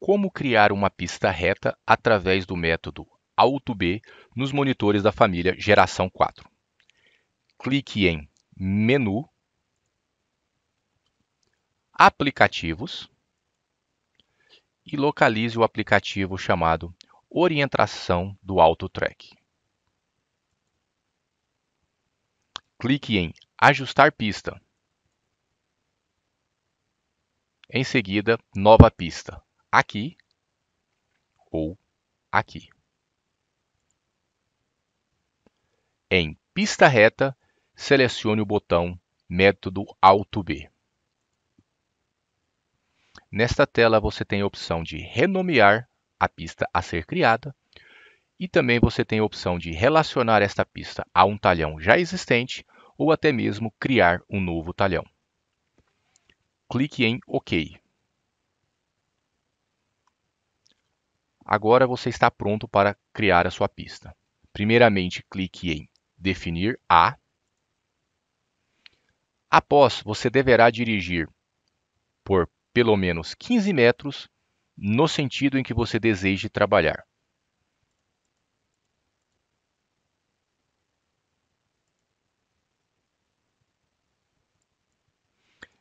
como criar uma pista reta através do método AutoB nos monitores da família Geração 4. Clique em Menu, Aplicativos e localize o aplicativo chamado Orientação do AutoTrack. Clique em Ajustar pista. Em seguida, Nova pista aqui ou aqui. Em pista reta, selecione o botão Método Alto B. Nesta tela você tem a opção de renomear a pista a ser criada e também você tem a opção de relacionar esta pista a um talhão já existente ou até mesmo criar um novo talhão. Clique em OK. Agora você está pronto para criar a sua pista. Primeiramente, clique em Definir A. Após, você deverá dirigir por pelo menos 15 metros no sentido em que você deseje trabalhar.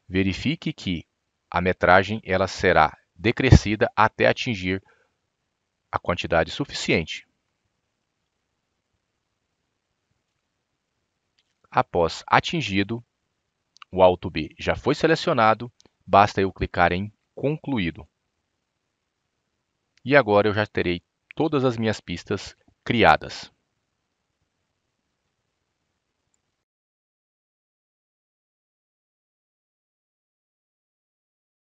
Verifique que a metragem ela será decrescida até atingir a quantidade suficiente. Após atingido, o alto B já foi selecionado, basta eu clicar em Concluído. E agora eu já terei todas as minhas pistas criadas.